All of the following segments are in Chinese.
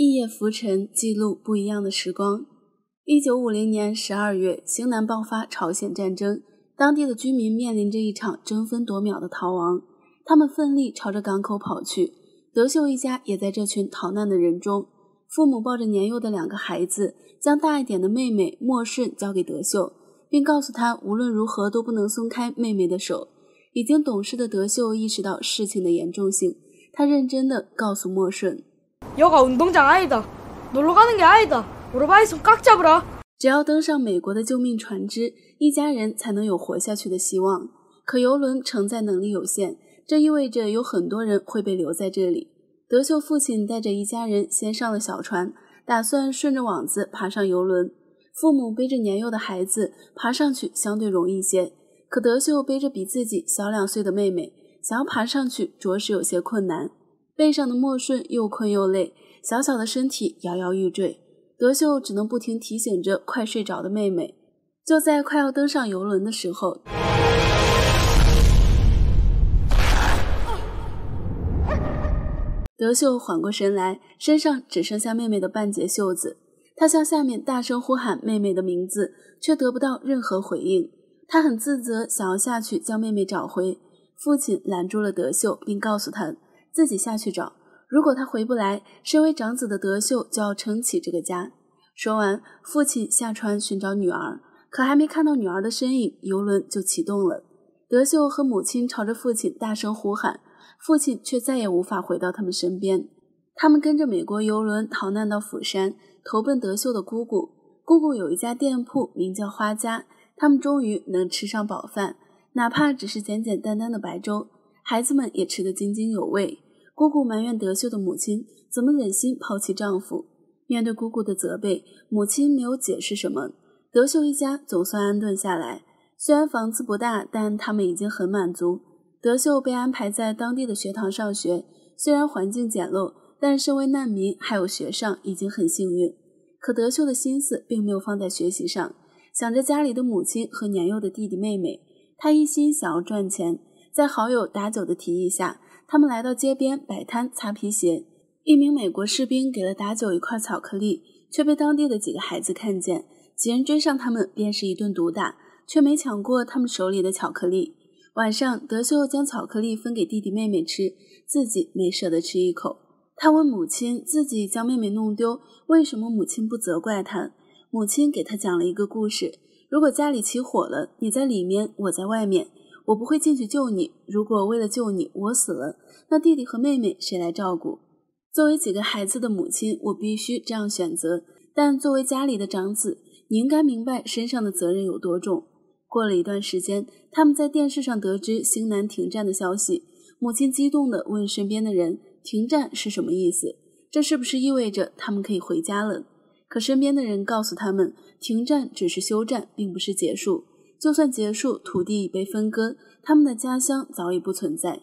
一夜浮沉，记录不一样的时光。一九五零年十二月，兴南爆发朝鲜战争，当地的居民面临着一场争分夺秒的逃亡。他们奋力朝着港口跑去。德秀一家也在这群逃难的人中。父母抱着年幼的两个孩子，将大一点的妹妹莫顺交给德秀，并告诉他无论如何都不能松开妹妹的手。已经懂事的德秀意识到事情的严重性，他认真的告诉莫顺。要到运动场来打，玩只要登上美国的救命船只，一家人才能有活下去的希望。可游轮承载能力有限，这意味着有很多人会被留在这里。德秀父亲带着一家人先上了小船，打算顺着网子爬上游轮。父母背着年幼的孩子爬上去相对容易些，可德秀背着比自己小两岁的妹妹，想要爬上去着实有些困难。背上的莫顺又困又累，小小的身体摇摇欲坠，德秀只能不停提醒着快睡着的妹妹。就在快要登上游轮的时候，德秀缓过神来，身上只剩下妹妹的半截袖子。他向下面大声呼喊妹妹的名字，却得不到任何回应。他很自责，想要下去将妹妹找回。父亲拦住了德秀，并告诉他。自己下去找，如果他回不来，身为长子的德秀就要撑起这个家。说完，父亲下船寻找女儿，可还没看到女儿的身影，游轮就启动了。德秀和母亲朝着父亲大声呼喊，父亲却再也无法回到他们身边。他们跟着美国游轮逃难到釜山，投奔德秀的姑姑。姑姑有一家店铺，名叫花家。他们终于能吃上饱饭，哪怕只是简简单单的白粥。孩子们也吃得津津有味。姑姑埋怨德秀的母亲，怎么忍心抛弃丈夫？面对姑姑的责备，母亲没有解释什么。德秀一家总算安顿下来，虽然房子不大，但他们已经很满足。德秀被安排在当地的学堂上学，虽然环境简陋，但身为难民还有学生，已经很幸运。可德秀的心思并没有放在学习上，想着家里的母亲和年幼的弟弟妹妹，他一心想要赚钱。在好友打九的提议下，他们来到街边摆摊擦皮鞋。一名美国士兵给了打九一块巧克力，却被当地的几个孩子看见。几人追上他们，便是一顿毒打，却没抢过他们手里的巧克力。晚上，德秀将巧克力分给弟弟妹妹吃，自己没舍得吃一口。他问母亲：“自己将妹妹弄丢，为什么母亲不责怪他？”母亲给他讲了一个故事：如果家里起火了，你在里面，我在外面。我不会进去救你。如果为了救你我死了，那弟弟和妹妹谁来照顾？作为几个孩子的母亲，我必须这样选择。但作为家里的长子，你应该明白身上的责任有多重。过了一段时间，他们在电视上得知星南停战的消息，母亲激动地问身边的人：“停战是什么意思？这是不是意味着他们可以回家了？”可身边的人告诉他们，停战只是休战，并不是结束。就算结束，土地已被分割，他们的家乡早已不存在。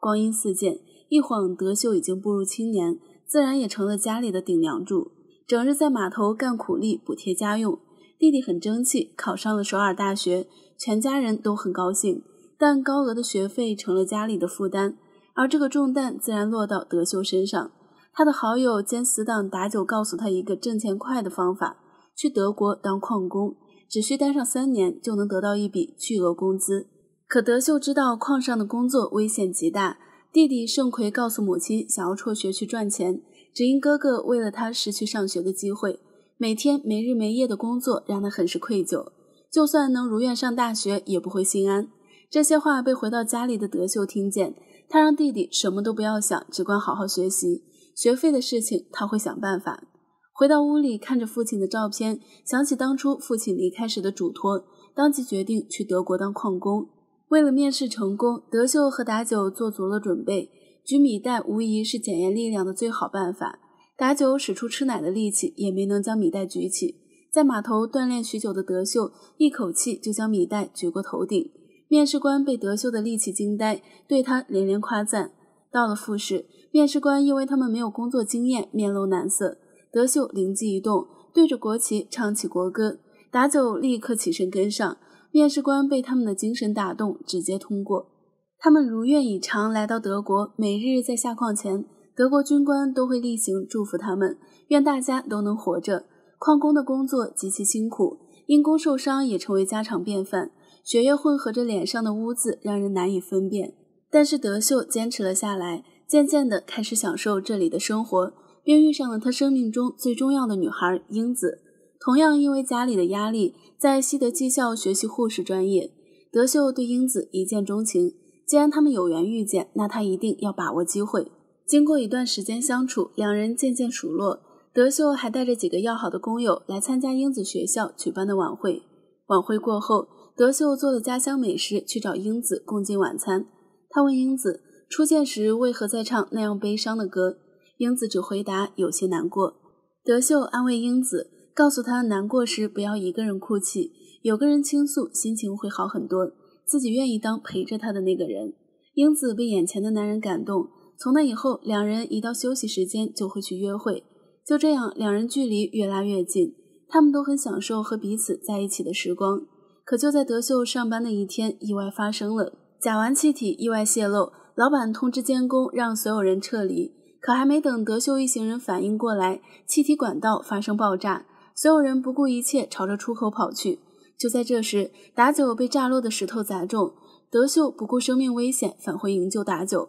光阴似箭，一晃德秀已经步入青年，自然也成了家里的顶梁柱，整日在码头干苦力补贴家用。弟弟很争气，考上了首尔大学，全家人都很高兴。但高额的学费成了家里的负担，而这个重担自然落到德秀身上。他的好友兼死党打酒告诉他一个挣钱快的方法：去德国当矿工。只需待上三年就能得到一笔巨额工资，可德秀知道矿上的工作危险极大。弟弟盛奎告诉母亲，想要辍学去赚钱，只因哥哥为了他失去上学的机会。每天没日没夜的工作让他很是愧疚，就算能如愿上大学，也不会心安。这些话被回到家里的德秀听见，他让弟弟什么都不要想，只管好好学习，学费的事情他会想办法。回到屋里，看着父亲的照片，想起当初父亲离开时的嘱托，当即决定去德国当矿工。为了面试成功，德秀和达九做足了准备。举米袋无疑是检验力量的最好办法。达九使出吃奶的力气，也没能将米袋举起。在码头锻炼许久的德秀，一口气就将米袋举过头顶。面试官被德秀的力气惊呆，对他连连夸赞。到了复试，面试官因为他们没有工作经验，面露难色。德秀灵机一动，对着国旗唱起国歌。打九立刻起身跟上。面试官被他们的精神打动，直接通过。他们如愿以偿来到德国，每日在下矿前，德国军官都会例行祝福他们，愿大家都能活着。矿工的工作极其辛苦，因工受伤也成为家常便饭，血液混合着脸上的污渍，让人难以分辨。但是德秀坚持了下来，渐渐地开始享受这里的生活。并遇上了他生命中最重要的女孩英子。同样因为家里的压力，在西德技校学习护士专业。德秀对英子一见钟情。既然他们有缘遇见，那他一定要把握机会。经过一段时间相处，两人渐渐熟络。德秀还带着几个要好的工友来参加英子学校举办的晚会。晚会过后，德秀做了家乡美食去找英子共进晚餐。他问英子，初见时为何在唱那样悲伤的歌？英子只回答，有些难过。德秀安慰英子，告诉她难过时不要一个人哭泣，有个人倾诉心情会好很多。自己愿意当陪着她的那个人。英子被眼前的男人感动，从那以后，两人一到休息时间就会去约会。就这样，两人距离越拉越近，他们都很享受和彼此在一起的时光。可就在德秀上班的一天，意外发生了，甲烷气体意外泄漏，老板通知监工让所有人撤离。可还没等德秀一行人反应过来，气体管道发生爆炸，所有人不顾一切朝着出口跑去。就在这时，打九被炸落的石头砸中，德秀不顾生命危险返回营救打九，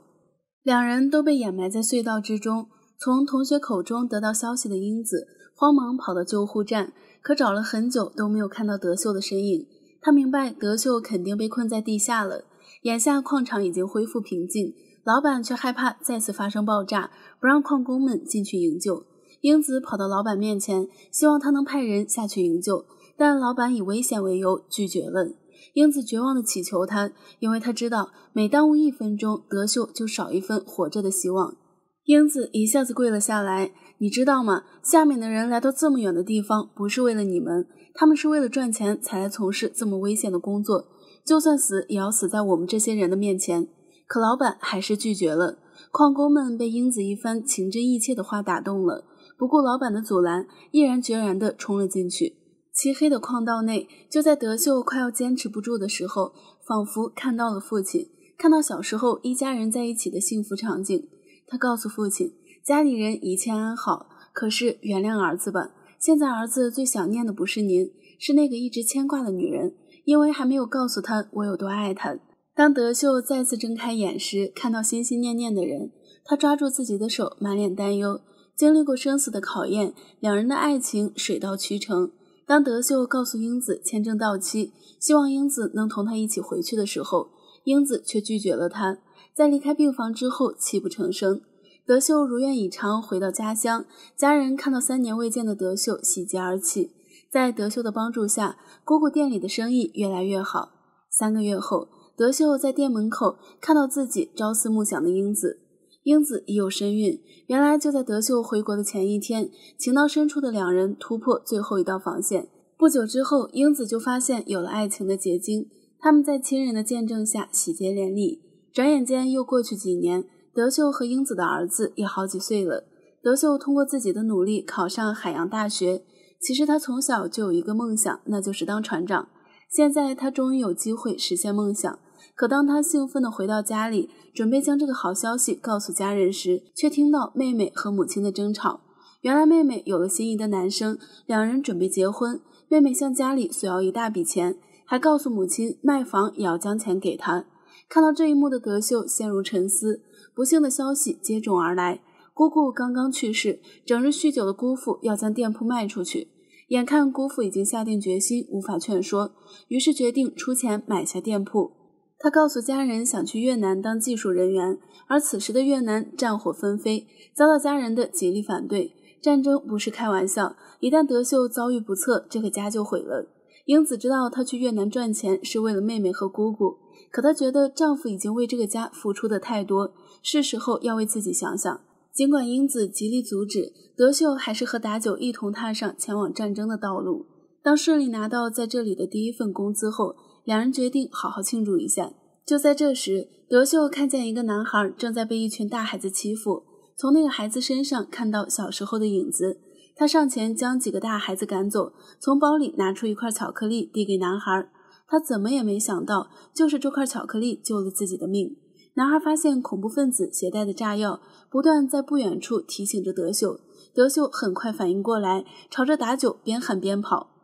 两人都被掩埋在隧道之中。从同学口中得到消息的英子慌忙跑到救护站，可找了很久都没有看到德秀的身影。他明白德秀肯定被困在地下了，眼下矿场已经恢复平静。老板却害怕再次发生爆炸，不让矿工们进去营救。英子跑到老板面前，希望他能派人下去营救，但老板以危险为由拒绝了。英子绝望的祈求他，因为他知道每耽误一分钟，德秀就少一分活着的希望。英子一下子跪了下来，你知道吗？下面的人来到这么远的地方，不是为了你们，他们是为了赚钱才来从事这么危险的工作。就算死，也要死在我们这些人的面前。可老板还是拒绝了。矿工们被英子一番情真意切的话打动了，不顾老板的阻拦，毅然决然地冲了进去。漆黑的矿道内，就在德秀快要坚持不住的时候，仿佛看到了父亲，看到小时候一家人在一起的幸福场景。他告诉父亲，家里人一切安好。可是，原谅儿子吧，现在儿子最想念的不是您，是那个一直牵挂的女人，因为还没有告诉他我有多爱他。当德秀再次睁开眼时，看到心心念念的人，他抓住自己的手，满脸担忧。经历过生死的考验，两人的爱情水到渠成。当德秀告诉英子签证到期，希望英子能同他一起回去的时候，英子却拒绝了他。在离开病房之后，泣不成声。德秀如愿以偿回到家乡，家人看到三年未见的德秀，喜极而泣。在德秀的帮助下，姑姑店里的生意越来越好。三个月后。德秀在店门口看到自己朝思暮想的英子，英子已有身孕。原来就在德秀回国的前一天，情到深处的两人突破最后一道防线。不久之后，英子就发现有了爱情的结晶。他们在亲人的见证下喜结连理。转眼间又过去几年，德秀和英子的儿子也好几岁了。德秀通过自己的努力考上海洋大学。其实他从小就有一个梦想，那就是当船长。现在他终于有机会实现梦想。可当他兴奋地回到家里，准备将这个好消息告诉家人时，却听到妹妹和母亲的争吵。原来妹妹有了心仪的男生，两人准备结婚。妹妹向家里索要一大笔钱，还告诉母亲卖房也要将钱给她。看到这一幕的德秀陷入沉思。不幸的消息接踵而来，姑姑刚刚去世，整日酗酒的姑父要将店铺卖出去。眼看姑父已经下定决心，无法劝说，于是决定出钱买下店铺。他告诉家人想去越南当技术人员，而此时的越南战火纷飞，遭到家人的极力反对。战争不是开玩笑，一旦德秀遭遇不测，这个家就毁了。英子知道他去越南赚钱是为了妹妹和姑姑，可她觉得丈夫已经为这个家付出的太多，是时候要为自己想想。尽管英子极力阻止，德秀还是和达九一同踏上前往战争的道路。当顺利拿到在这里的第一份工资后，两人决定好好庆祝一下。就在这时，德秀看见一个男孩正在被一群大孩子欺负，从那个孩子身上看到小时候的影子，他上前将几个大孩子赶走，从包里拿出一块巧克力递给男孩。他怎么也没想到，就是这块巧克力救了自己的命。男孩发现恐怖分子携带的炸药，不断在不远处提醒着德秀。德秀很快反应过来，朝着打酒边喊边跑。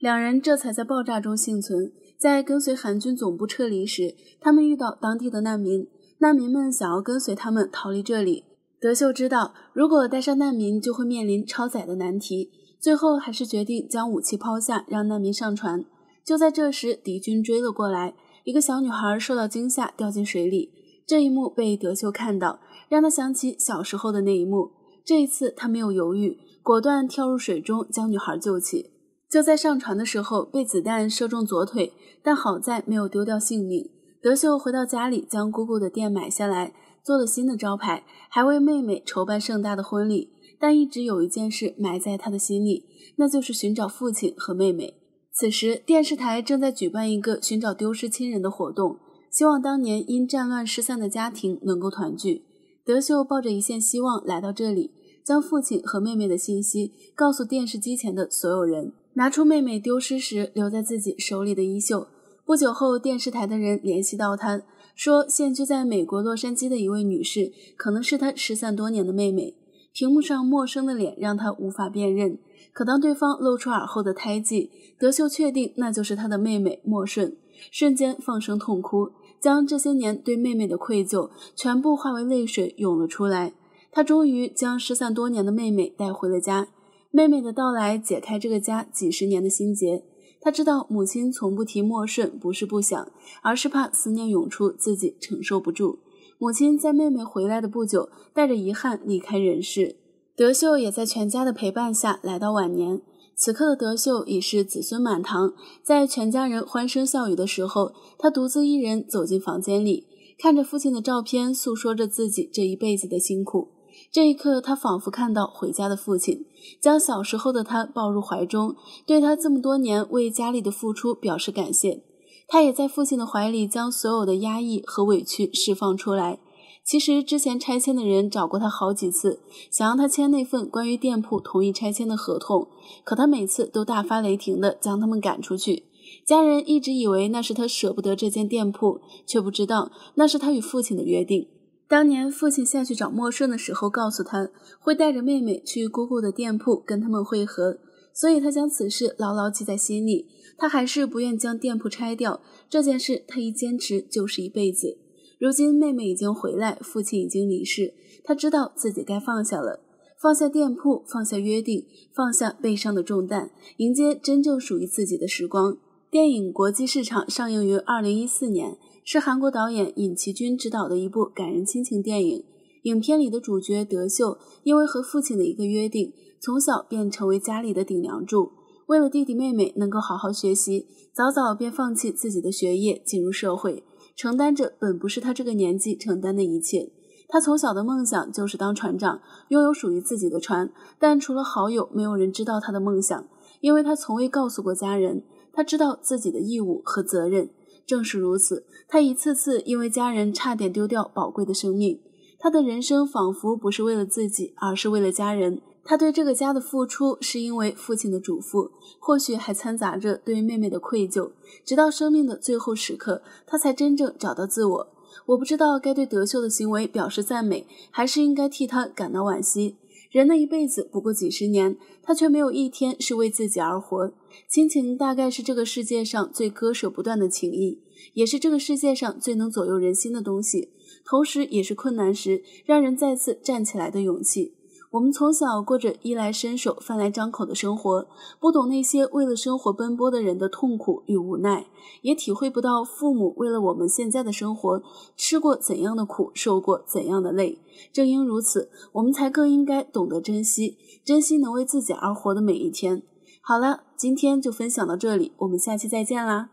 两人这才在爆炸中幸存。在跟随韩军总部撤离时，他们遇到当地的难民，难民们想要跟随他们逃离这里。德秀知道，如果带上难民，就会面临超载的难题。最后，还是决定将武器抛下，让难民上船。就在这时，敌军追了过来，一个小女孩受到惊吓，掉进水里。这一幕被德秀看到，让他想起小时候的那一幕。这一次，他没有犹豫，果断跳入水中，将女孩救起。就在上船的时候，被子弹射中左腿，但好在没有丢掉性命。德秀回到家里，将姑姑的店买下来，做了新的招牌，还为妹妹筹办盛大的婚礼。但一直有一件事埋在他的心里，那就是寻找父亲和妹妹。此时，电视台正在举办一个寻找丢失亲人的活动，希望当年因战乱失散的家庭能够团聚。德秀抱着一线希望来到这里，将父亲和妹妹的信息告诉电视机前的所有人。拿出妹妹丢失时留在自己手里的衣袖。不久后，电视台的人联系到他，说现居在美国洛杉矶的一位女士，可能是他失散多年的妹妹。屏幕上陌生的脸让他无法辨认，可当对方露出耳后的胎记，德秀确定那就是他的妹妹莫顺，瞬间放声痛哭，将这些年对妹妹的愧疚全部化为泪水涌了出来。他终于将失散多年的妹妹带回了家。妹妹的到来解开这个家几十年的心结。他知道母亲从不提莫顺，不是不想，而是怕思念涌出，自己承受不住。母亲在妹妹回来的不久，带着遗憾离开人世。德秀也在全家的陪伴下来到晚年。此刻的德秀已是子孙满堂，在全家人欢声笑语的时候，他独自一人走进房间里，看着父亲的照片，诉说着自己这一辈子的辛苦。这一刻，他仿佛看到回家的父亲将小时候的他抱入怀中，对他这么多年为家里的付出表示感谢。他也在父亲的怀里将所有的压抑和委屈释放出来。其实之前拆迁的人找过他好几次，想让他签那份关于店铺同意拆迁的合同，可他每次都大发雷霆的将他们赶出去。家人一直以为那是他舍不得这间店铺，却不知道那是他与父亲的约定。当年父亲下去找莫顺的时候，告诉他会带着妹妹去姑姑的店铺跟他们会合，所以他将此事牢牢记在心里。他还是不愿将店铺拆掉这件事，他一坚持就是一辈子。如今妹妹已经回来，父亲已经离世，他知道自己该放下了，放下店铺，放下约定，放下悲伤的重担，迎接真正属于自己的时光。电影国际市场上映于二零一四年。是韩国导演尹奇军执导的一部感人亲情电影。影片里的主角德秀，因为和父亲的一个约定，从小便成为家里的顶梁柱。为了弟弟妹妹能够好好学习，早早便放弃自己的学业，进入社会，承担着本不是他这个年纪承担的一切。他从小的梦想就是当船长，拥有属于自己的船。但除了好友，没有人知道他的梦想，因为他从未告诉过家人。他知道自己的义务和责任。正是如此，他一次次因为家人差点丢掉宝贵的生命。他的人生仿佛不是为了自己，而是为了家人。他对这个家的付出，是因为父亲的嘱咐，或许还掺杂着对妹妹的愧疚。直到生命的最后时刻，他才真正找到自我。我不知道该对德秀的行为表示赞美，还是应该替他感到惋惜。人的一辈子不过几十年，他却没有一天是为自己而活。亲情大概是这个世界上最割舍不断的情谊，也是这个世界上最能左右人心的东西，同时也是困难时让人再次站起来的勇气。我们从小过着衣来伸手、饭来张口的生活，不懂那些为了生活奔波的人的痛苦与无奈，也体会不到父母为了我们现在的生活吃过怎样的苦、受过怎样的累。正因如此，我们才更应该懂得珍惜，珍惜能为自己而活的每一天。好了，今天就分享到这里，我们下期再见啦。